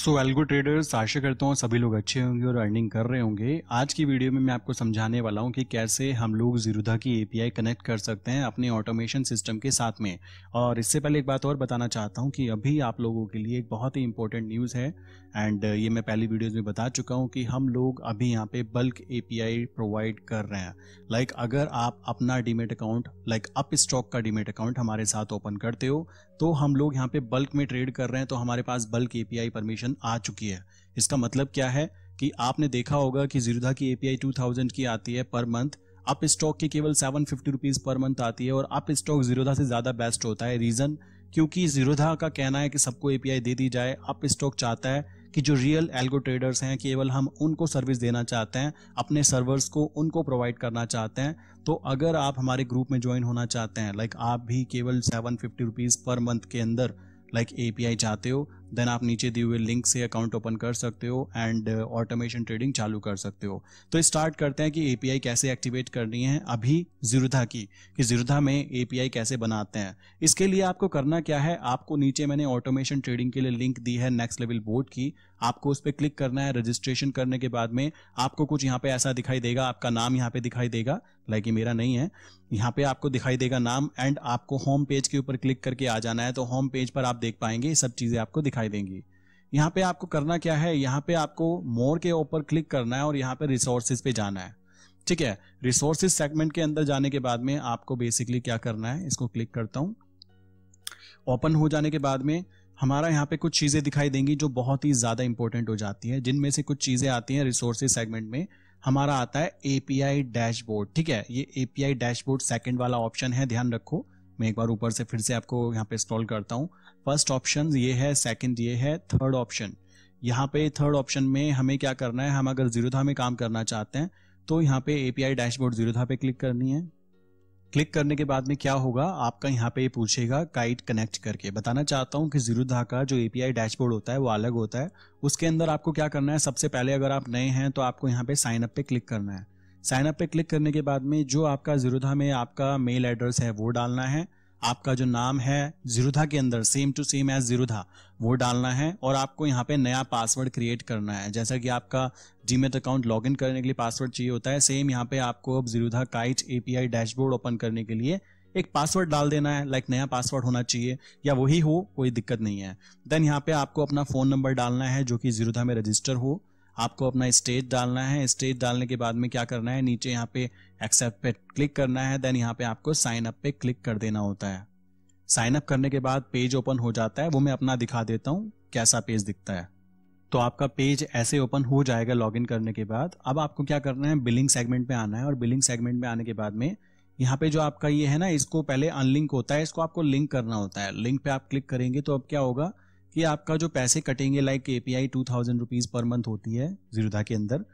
सो algo traders आशा करता हूँ सभी लोग अच्छे होंगे और अर्निंग कर रहे होंगे आज की वीडियो में मैं आपको समझाने वाला हूँ कि कैसे हम लोग जीरोधा की एपीआई कनेक्ट कर सकते हैं अपने ऑटोमेशन सिस्टम के साथ में और इससे पहले एक बात और बताना चाहता हूँ कि अभी आप लोगों के लिए एक बहुत ही इंपॉर्टेंट न्यूज़ है एंड ये मैं पहली वीडियोज़ में बता चुका हूँ कि हम लोग अभी यहाँ पे बल्क ए प्रोवाइड कर रहे हैं लाइक like अगर आप अपना demat account like Upstox का डीमेट अकाउंट हमारे साथ ओपन करते हो तो हम लोग यहाँ पे बल्क में ट्रेड कर रहे हैं तो हमारे पास बल्क ए परमिशन एक्सटेंशन आ चुकी है इसका मतलब क्या है कि आपने देखा होगा कि जीरोधा की एपीआई 2000 की आती है पर मंथ अप स्टॉक की केवल seven fifty rupees per month आती है और अप स्टॉक जीरोधा से ज्यादा बेस्ट होता है रीजन क्योंकि जीरोधा का कहना है कि सबको एपीआई दे दी जाए अप स्टॉक चाहता है कि जो रियल एल्गो ट्रेडर्स हैं केवल हम उनको सर्विस देना चाहते हैं अपने सर्वर्स को उनको प्रोवाइड करना चाहते हैं तो अगर आप हमारे ग्रुप में ज्वाइन होना चाहते हैं लाइक आप भी केवल seven fifty rupees per month के अंदर लाइक ए चाहते हो देन आप नीचे दिए हुए लिंक से अकाउंट ओपन कर सकते हो एंड ऑटोमेशन ट्रेडिंग चालू कर सकते हो तो स्टार्ट करते हैं कि एपीआई कैसे एक्टिवेट करनी है अभी जीरोधा की कि जीरोधा में एपीआई कैसे बनाते हैं इसके लिए आपको करना क्या है आपको नीचे मैंने ऑटोमेशन ट्रेडिंग के लिए लिंक दी है नेक्स्ट लेवल बोर्ड की आपको उस पर क्लिक करना है रजिस्ट्रेशन करने के बाद में आपको कुछ यहाँ पे ऐसा दिखाई देगा आपका नाम यहाँ पे दिखाई देगा लाइक ये मेरा नहीं है यहाँ पे आपको दिखाई देगा नाम एंड आपको होम पेज के ऊपर क्लिक करके आ जाना है तो होम पेज पर आप देख पाएंगे सब चीजें आपको दिखाई दिखाई देंगी यहाँ पे आपको करना क्या है यहाँ पे आपको मोर के ऊपर क्लिक करना है और यहाँ पे रिसोर्सेज पे जाना है ठीक है रिसोर्सेज सेगमेंट के अंदर जाने के बाद में आपको बेसिकली क्या करना है इसको क्लिक करता हूँ ओपन हो जाने के बाद में हमारा यहाँ पे कुछ चीज़ें दिखाई देंगी जो बहुत ही ज़्यादा इंपॉर्टेंट हो जाती है जिनमें से कुछ चीज़ें आती हैं रिसोर्सेज सेगमेंट में हमारा आता है एपीआई डैशबोर्ड ठीक है ये एपीआई डैशबोर्ड सेकंड वाला ऑप्शन है ध्यान रखो मैं एक बार ऊपर से फिर से आपको यहाँ पे स्क्रॉल करता हूँ फर्स्ट ऑप्शन ये है सेकंड ये है थर्ड ऑप्शन यहाँ पे थर्ड ऑप्शन में हमें क्या करना है हम अगर जीरोधा में काम करना चाहते हैं तो यहाँ पे एपीआई डैशबोर्ड जीरोधा पे क्लिक करनी है क्लिक करने के बाद में क्या होगा आपका यहाँ पे पूछेगा काइट कनेक्ट करके बताना चाहता हूँ कि जीरोधा का जो एपीआई डैशबोर्ड होता है वो अलग होता है उसके अंदर आपको क्या करना है सबसे पहले अगर आप नए हैं तो आपको यहाँ पे साइन अप पे क्लिक करना है साइन अप पे क्लिक करने के बाद में जो आपका जीरोधा में आपका मेल एड्रेस है वो डालना है आपका जो नाम है जीरोधा के अंदर same to same as Zerodha वो डालना है और आपको यहाँ पे नया पासवर्ड क्रिएट करना है जैसा कि आपका जीमेट अकाउंट लॉगिन करने के लिए पासवर्ड चाहिए होता है सेम यहाँ पे आपको अब Zerodha Kite API dashboard open करने के लिए एक पासवर्ड डाल देना है लाइक नया पासवर्ड होना चाहिए या वही हो कोई दिक्कत नहीं है देन यहाँ पे आपको अपना फ़ोन नंबर डालना है जो कि जीरोधा में रजिस्टर हो आपको अपना स्टेज डालना है स्टेज डालने के बाद में क्या करना है नीचे यहाँ पे एक्सेप्ट पे क्लिक करना है देन यहाँ पे आपको साइन अप पे क्लिक कर देना होता है साइन अप करने के बाद पेज ओपन हो जाता है वो मैं अपना दिखा देता हूँ कैसा पेज दिखता है तो आपका पेज ऐसे ओपन हो जाएगा लॉगिन करने के बाद अब आपको क्या करना है बिलिंग सेगमेंट में आना है और बिलिंग सेगमेंट में आने के बाद में यहाँ पे जो आपका ये है ना इसको पहले अनलिंक होता है इसको आपको लिंक करना होता है लिंक पे आप क्लिक करेंगे तो अब क्या होगा कि आपका जो पैसे कटेंगे like A P I two thousand rupees per month होती है जीरोधा के अंदर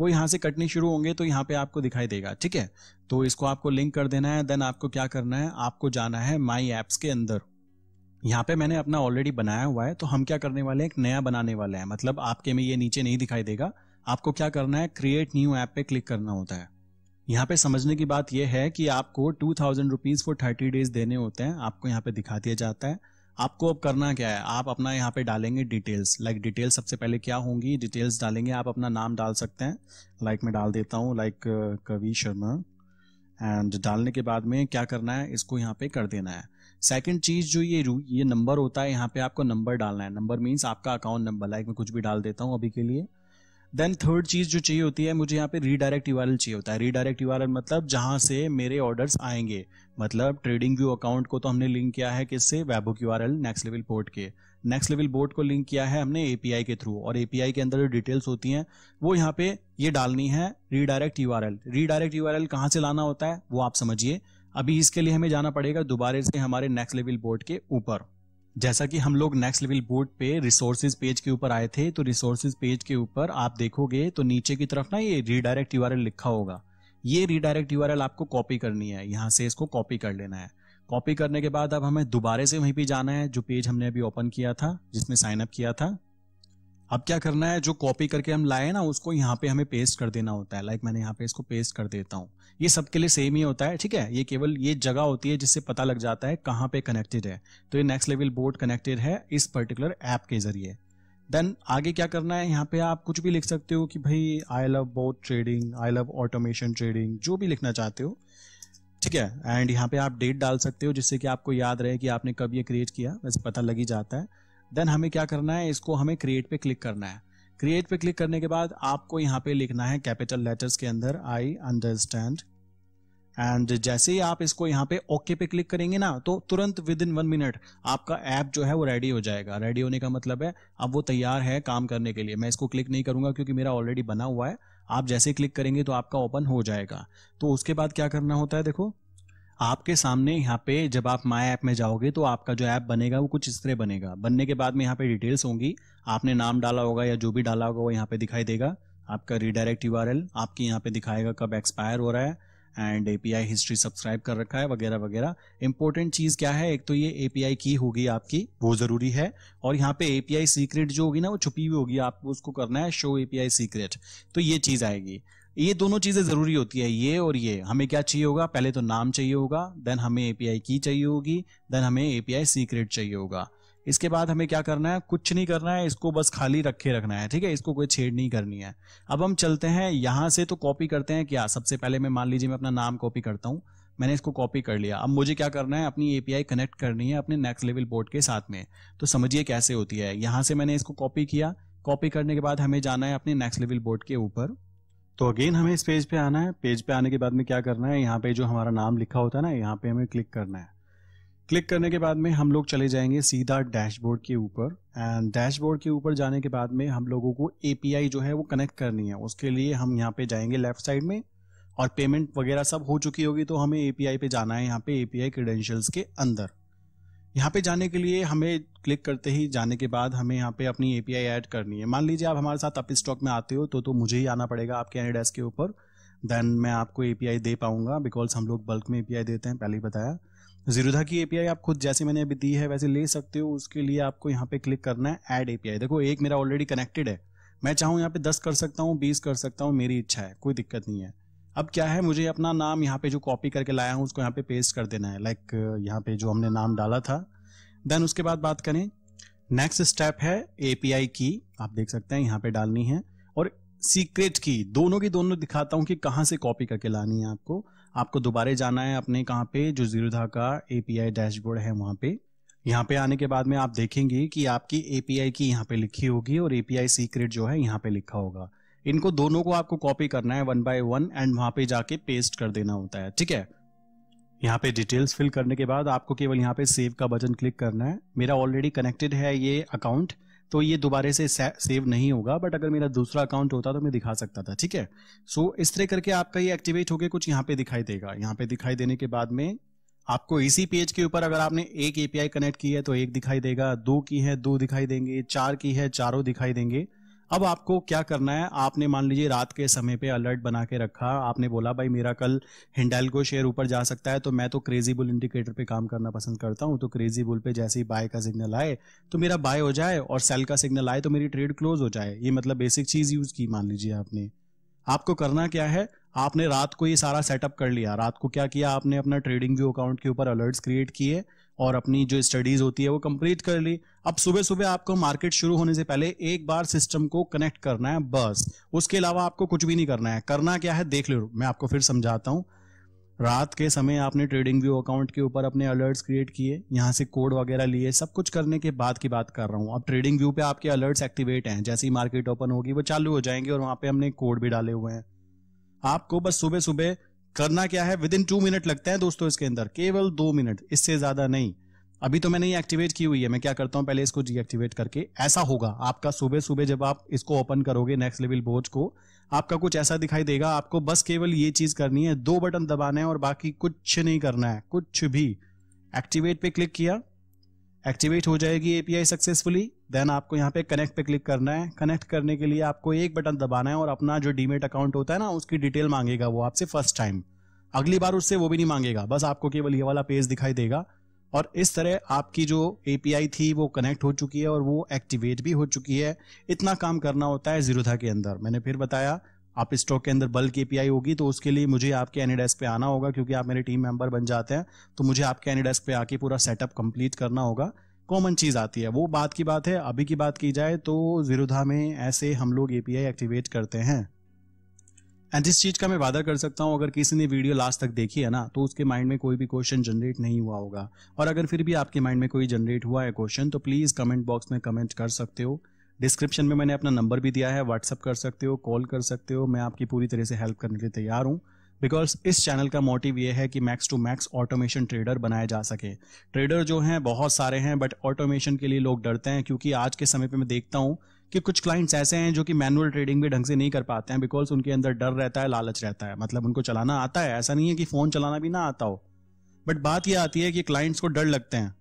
वो यहाँ से कटने शुरू होंगे तो यहाँ पे आपको दिखाई देगा ठीक है तो इसको आपको लिंक कर देना है देन आपको क्या करना है आपको जाना है माई एप्स के अंदर यहाँ पे मैंने अपना ऑलरेडी बनाया हुआ है तो हम क्या करने वाले हैं एक नया बनाने वाले हैं मतलब आपके में ये नीचे नहीं दिखाई देगा आपको क्या करना है क्रिएट न्यू ऐप पे क्लिक करना होता है यहाँ पे समझने की बात यह है कि आपको two thousand rupees for thirty days देने होते हैं आपको यहाँ पे दिखा दिया जाता है आपको अब करना क्या है आप अपना यहाँ पे डालेंगे डिटेल्स लाइक डिटेल्स सबसे पहले क्या होंगी डिटेल्स डालेंगे आप अपना नाम डाल सकते हैं लाइक like मैं डाल देता हूँ लाइक like, कवि शर्मा एंड डालने के बाद में क्या करना है इसको यहाँ पे कर देना है सेकंड चीज़ जो ये ये नंबर होता है यहाँ पे आपको नंबर डालना है नंबर मीन्स आपका अकाउंट नंबर लाइक मैं कुछ भी डाल देता हूँ अभी के लिए देन थर्ड चीज़ जो चाहिए होती है मुझे यहाँ पे रीडायरेक्ट यूआरएल चाहिए होता है रीडायरेक्ट यूआरएल मतलब जहां से मेरे ऑर्डर्स आएंगे मतलब ट्रेडिंग व्यू अकाउंट को तो हमने लिंक किया है किससे webhook U next level board के नेक्स्ट लेवल बोर्ड को लिंक किया है हमने एपीआई के थ्रू और एपीआई के अंदर जो डिटेल्स होती हैं वो यहाँ पे ये डालनी है redirect U redirect U R कहाँ से लाना होता है वो आप समझिए अभी इसके लिए हमें जाना पड़ेगा दोबारे से हमारे नेक्स्ट लेवल बोर्ड के ऊपर जैसा कि हम लोग नेक्स्ट लेवल बोर्ड पे रिसोर्सेज पेज के ऊपर आए थे तो रिसोर्सेज पेज के ऊपर आप देखोगे तो नीचे की तरफ ना ये रीडायरेक्ट यू लिखा होगा ये रीडायरेक्ट यू आपको कॉपी करनी है यहाँ से इसको कॉपी कर लेना है कॉपी करने के बाद अब हमें दोबारे से वहीं पे जाना है जो पेज हमने अभी ओपन किया था जिसमें साइन अप किया था अब क्या करना है जो कॉपी करके हम लाए ना उसको यहाँ पे हमें पेस्ट कर देना होता है लाइक मैंने यहाँ पे इसको पेस्ट कर देता हूँ ये सबके लिए सेम ही होता है ठीक है ये केवल ये जगह होती है जिससे पता लग जाता है कहाँ पे कनेक्टेड है तो ये नेक्स्ट लेवल बोर्ड कनेक्टेड है इस पर्टिकुलर ऐप के जरिए देन आगे क्या करना है यहाँ पे आप कुछ भी लिख सकते हो कि भाई I love bot trading I love automation trading जो भी लिखना चाहते हो ठीक है एंड यहाँ पे आप डेट डाल सकते हो जिससे कि आपको याद रहे कि आपने कब ये क्रिएट किया वैसे पता लग ही जाता है देन हमें क्या करना है इसको हमें क्रिएट पे क्लिक करना है क्रिएट पे क्लिक करने के बाद आपको यहाँ पे लिखना है कैपिटल लेटर्स के अंदर आई अंडरस्टैंड एंड जैसे ही आप इसको यहाँ पे ओके पे क्लिक करेंगे ना तो तुरंत विद इन वन मिनट आपका ऐप जो है वो रेडी हो जाएगा रेडी होने का मतलब है अब वो तैयार है काम करने के लिए मैं इसको क्लिक नहीं करूंगा क्योंकि मेरा ऑलरेडी बना हुआ है आप जैसे क्लिक करेंगे तो आपका ओपन हो जाएगा तो उसके बाद क्या करना होता है देखो आपके सामने यहाँ पे जब आप माई ऐप में जाओगे तो आपका जो ऐप बनेगा वो कुछ इस तरह बनेगा बनने के बाद में यहाँ पे डिटेल्स होंगी आपने नाम डाला होगा या जो भी डाला होगा वो यहाँ पे दिखाई देगा आपका रिडायरेक्ट यू आपकी यहाँ पे दिखाएगा कब एक्सपायर हो रहा है एंड एपीआई हिस्ट्री सब्सक्राइब कर रखा है वगैरह वगैरह इंपॉर्टेंट चीज क्या है एक तो ये एपीआई की होगी आपकी वो जरूरी है और यहाँ पे एपीआई सीक्रेट जो होगी ना वो छुपी हुई होगी आपको उसको करना है शो एपीआई सीक्रेट तो ये चीज आएगी ये दोनों चीजें जरूरी होती है ये और ये हमें क्या चाहिए होगा पहले तो नाम चाहिए होगा देन हमें एपीआई की चाहिए होगी देन हमें एपीआई सीक्रेट चाहिए होगा इसके बाद हमें क्या करना है कुछ नहीं करना है इसको बस खाली रखे रखना है ठीक है इसको कोई छेड़ नहीं करनी है अब हम चलते हैं यहां से तो कॉपी करते हैं क्या सबसे पहले मैं मान लीजिए मैं अपना नाम कॉपी करता हूं मैंने इसको कॉपी कर लिया अब मुझे क्या करना है अपनी एपीआई कनेक्ट करनी है अपने नेक्स्ट लेवल बोर्ड के साथ में तो समझिए कैसे होती है यहां से मैंने इसको कॉपी किया कॉपी करने के बाद हमें जाना है अपने नेक्स्ट लेवल बोर्ड के ऊपर तो अगेन हमें इस पेज पे आना है पेज पे आने के बाद में क्या करना है यहाँ पे जो हमारा नाम लिखा होता है ना यहाँ पे हमें क्लिक करना है क्लिक करने के बाद में हम लोग चले जाएंगे सीधा डैशबोर्ड के ऊपर एंड डैशबोर्ड के ऊपर जाने के बाद में हम लोगों को एपीआई जो है वो कनेक्ट करनी है उसके लिए हम यहाँ पे जाएंगे लेफ्ट साइड में और पेमेंट वगैरह सब हो चुकी होगी तो हमें एपीआई पे जाना है यहाँ पे एपीआई क्रीडेंशियल्स के अंदर यहाँ पे जाने के लिए हमें क्लिक करते ही जाने के बाद हमें यहाँ पे अपनी एपीआई ऐड करनी है मान लीजिए आप हमारे साथ अप स्टॉक में आते हो तो तो मुझे ही आना पड़ेगा आपके एनीडेस्क के ऊपर देन मैं आपको एपीआई दे पाऊंगा बिकॉज हम लोग बल्क में एपीआई देते हैं पहले ही बताया जीरोधा की एपीआई आप खुद जैसे मैंने अभी दी है वैसे ले सकते हो उसके लिए आपको यहाँ पे क्लिक करना है ऐड एपीआई देखो एक मेरा ऑलरेडी कनेक्टेड है मैं चाहूँ यहाँ पे दस कर सकता हूँ बीस कर सकता हूँ मेरी इच्छा है कोई दिक्कत नहीं है अब क्या है मुझे अपना नाम यहाँ पे जो कॉपी करके लाया हूँ उसको यहाँ पे पेस्ट कर देना है लाइक यहाँ पे जो हमने नाम डाला था देन उसके बाद बात करें नेक्स्ट स्टेप है एपीआई की आप देख सकते हैं यहाँ पे डालनी है और सीक्रेट की दोनों की दोनों दिखाता हूँ कि कहाँ से कॉपी करके लानी है आपको आपको दोबारे जाना है अपने कहाँ पे जो जीरोधा का एपीआई डैशबोर्ड है वहाँ पे यहाँ पे आने के बाद में आप देखेंगे कि आपकी एपीआई की यहाँ पे लिखी होगी और एपीआई सीक्रेट जो है यहाँ पे लिखा होगा इनको दोनों को आपको कॉपी करना है वन बाय वन एंड वहां पे जाके पेस्ट कर देना होता है ठीक है यहाँ पे डिटेल्स फिल करने के बाद आपको केवल यहाँ पे सेव का बटन क्लिक करना है मेरा ऑलरेडी कनेक्टेड है ये अकाउंट तो ये दोबारे से सेव नहीं होगा बट अगर मेरा दूसरा अकाउंट होता तो मैं दिखा सकता था ठीक है सो so, इस तरह करके आपका ये एक्टिवेट होके कुछ यहाँ पे दिखाई देगा यहाँ पे दिखाई देने के बाद में आपको इसी पेज के ऊपर अगर आपने एक एपीआई कनेक्ट की है तो एक दिखाई देगा दो की है दो दिखाई देंगे चार की है चारों दिखाई देंगे अब आपको क्या करना है आपने मान लीजिए रात के समय पे अलर्ट बना के रखा आपने बोला भाई मेरा कल हिंडल को शेयर ऊपर जा सकता है तो मैं तो क्रेजी बुल इंडिकेटर पे काम करना पसंद करता हूँ तो क्रेजी बुल पे जैसे ही बाय का सिग्नल आए तो मेरा बाय हो जाए और सेल का सिग्नल आए तो मेरी ट्रेड क्लोज हो जाए ये मतलब बेसिक चीज़ यूज़ की मान लीजिए आपने आपको करना क्या है आपने रात को ये सारा सेटअप कर लिया रात को क्या किया आपने अपना ट्रेडिंग व्यू अकाउंट के ऊपर अलर्ट्स क्रिएट किए और अपनी जो स्टडीज होती है वो कंप्लीट कर ली अब सुबह सुबह आपको मार्केट शुरू होने से पहले एक बार सिस्टम को कनेक्ट करना है बस उसके अलावा आपको कुछ भी नहीं करना है करना क्या है देख लो मैं आपको फिर समझाता हूँ रात के समय आपने ट्रेडिंग व्यू अकाउंट के ऊपर अपने अलर्ट्स क्रिएट किए यहाँ से कोड वगैरह लिए सब कुछ करने के बाद की बात कर रहा हूँ अब ट्रेडिंग व्यू पे आपके अलर्ट्स एक्टिवेट हैं जैसे ही मार्केट ओपन होगी वो चालू हो जाएंगे और वहाँ पे हमने कोड भी डाले हुए हैं आपको बस सुबह सुबह करना क्या है विद इन टू मिनट लगते हैं दोस्तों इसके अंदर केवल दो मिनट इससे ज्यादा नहीं अभी तो मैंने ये एक्टिवेट की हुई है मैं क्या करता हूँ पहले इसको डीएक्टिवेट करके ऐसा होगा आपका सुबह सुबह जब आप इसको ओपन करोगे नेक्स्ट लेवल बोर्ड को आपका कुछ ऐसा दिखाई देगा आपको बस केवल ये चीज करनी है दो बटन दबाना है और बाकी कुछ नहीं करना है कुछ भी एक्टिवेट पे क्लिक किया एक्टिवेट हो जाएगी एपीआई सक्सेसफुली देन आपको यहाँ पे कनेक्ट पे क्लिक करना है कनेक्ट करने के लिए आपको एक बटन दबाना है और अपना जो डीमेट अकाउंट होता है ना उसकी डिटेल मांगेगा वो आपसे फर्स्ट टाइम अगली बार उससे वो भी नहीं मांगेगा बस आपको केवल ये वाला पेज दिखाई देगा और इस तरह आपकी जो एपीआई थी वो कनेक्ट हो चुकी है और वो एक्टिवेट भी हो चुकी है इतना काम करना होता है जीरोधा के अंदर मैंने फिर बताया आप स्टॉक के अंदर बल्क एपीआई होगी तो उसके लिए मुझे आपके एनी डेस्क पे आना होगा क्योंकि आप मेरे टीम मेंबर बन जाते हैं तो मुझे आपके एनी डेस्क पे आके पूरा सेटअप कंप्लीट करना होगा कॉमन चीज़ आती है वो बात की बात है अभी की बात की जाए तो विरुद्धा में ऐसे हम लोग एपीआई एक्टिवेट करते हैं एंड जिस चीज़ का मैं वादा कर सकता हूँ अगर किसी ने वीडियो लास्ट तक देखी है ना तो उसके माइंड में कोई भी क्वेश्चन जनरेट नहीं हुआ होगा और अगर फिर भी आपके माइंड में कोई जनरेट हुआ है क्वेश्चन तो प्लीज़ कमेंट बॉक्स में कमेंट कर सकते हो डिस्क्रिप्शन में मैंने अपना नंबर भी दिया है व्हाट्सअप कर सकते हो कॉल कर सकते हो मैं आपकी पूरी तरह से हेल्प करने के लिए तैयार हूँ बिकॉज इस चैनल का मोटिव ये है कि max to max automation trader बनाया जा सके ट्रेडर जो हैं बहुत सारे हैं बट ऑटोमेशन के लिए लोग डरते हैं क्योंकि आज के समय पे मैं देखता हूँ कि कुछ क्लाइंट्स ऐसे हैं जो कि मैनुअल ट्रेडिंग भी ढंग से नहीं कर पाते हैं बिकॉज उनके अंदर डर रहता है लालच रहता है मतलब उनको चलाना आता है ऐसा नहीं है कि फ़ोन चलाना भी ना आता हो बट बात यह आती है कि क्लाइंट्स को डर लगते हैं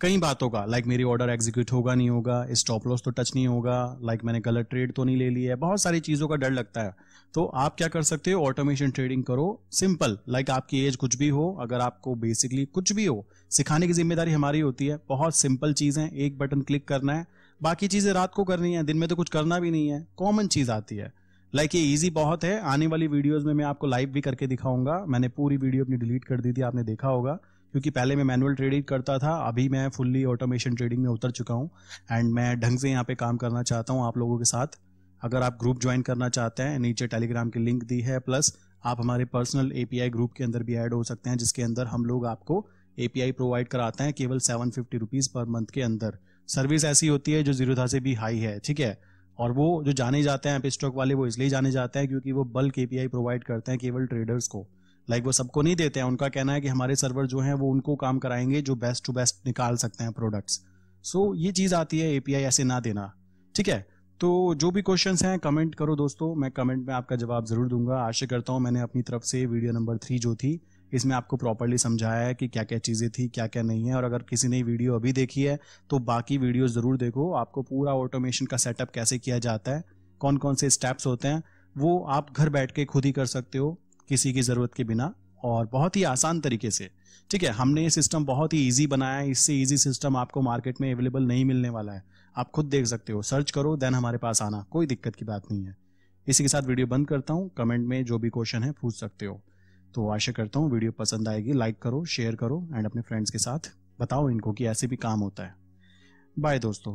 कई बातों का लाइक मेरी ऑर्डर एग्जीक्यूट होगा नहीं होगा स्टॉप लॉस तो टच नहीं होगा लाइक मैंने गलत ट्रेड तो नहीं ले लिया है बहुत सारी चीज़ों का डर लगता है तो आप क्या कर सकते हो ऑटोमेशन ट्रेडिंग करो सिंपल लाइक आपकी एज कुछ भी हो अगर आपको बेसिकली कुछ भी हो सिखाने की जिम्मेदारी हमारी होती है बहुत सिंपल चीज़ है एक बटन क्लिक करना है बाकी चीज़ें रात को करनी है दिन में तो कुछ करना भी नहीं है कॉमन चीज़ आती है लाइक like ये इजी बहुत है आने वाली वीडियोस में मैं आपको लाइव भी करके दिखाऊंगा मैंने पूरी वीडियो अपनी डिलीट कर दी थी आपने देखा होगा क्योंकि पहले मैं मैनुअल ट्रेडिंग करता था अभी मैं फुल्ली ऑटोमेशन ट्रेडिंग में उतर चुका हूँ एंड मैं ढंग से यहाँ पे काम करना चाहता हूँ आप लोगों के साथ अगर आप ग्रुप ज्वाइन करना चाहते हैं नीचे टेलीग्राम की लिंक दी है प्लस आप हमारे पर्सनल एपीआई ग्रुप के अंदर भी ऐड हो सकते हैं जिसके अंदर हम लोग आपको एपीआई प्रोवाइड कराते हैं केवल seven fifty rupees per month के अंदर सर्विस ऐसी होती है जो जीरो था से भी हाई है ठीक है और वो जो जाने जाते हैं स्टॉक वाले वो इसलिए जाने जाते हैं क्योंकि वो बल्क एपीआई प्रोवाइड करते हैं केवल ट्रेडर्स को लाइक like वो सबको नहीं देते हैं उनका कहना है कि हमारे सर्वर जो हैं वो उनको काम कराएंगे जो बेस्ट टू बेस्ट निकाल सकते हैं प्रोडक्ट्स सो so, ये चीज़ आती है एपीआई ऐसे ना देना ठीक है तो जो भी क्वेश्चंस हैं कमेंट करो दोस्तों मैं कमेंट में आपका जवाब ज़रूर दूंगा आशा करता हूँ मैंने अपनी तरफ से वीडियो नंबर थ्री जो थी इसमें आपको प्रॉपरली समझाया है कि क्या क्या चीज़ें थी क्या क्या नहीं है और अगर किसी ने वीडियो अभी देखी है तो बाकी वीडियो ज़रूर देखो आपको पूरा ऑटोमेशन का सेटअप कैसे किया जाता है कौन कौन से स्टेप्स होते हैं वो आप घर बैठ के खुद ही कर सकते हो किसी की ज़रूरत के बिना और बहुत ही आसान तरीके से ठीक है हमने ये सिस्टम बहुत ही ईजी बनाया है इससे ईजी सिस्टम आपको मार्केट में अवेलेबल नहीं मिलने वाला है आप खुद देख सकते हो सर्च करो देन हमारे पास आना कोई दिक्कत की बात नहीं है इसी के साथ वीडियो बंद करता हूँ कमेंट में जो भी क्वेश्चन है पूछ सकते हो तो आशा करता हूँ वीडियो पसंद आएगी लाइक करो शेयर करो एंड अपने फ्रेंड्स के साथ बताओ इनको कि ऐसे भी काम होता है बाय दोस्तों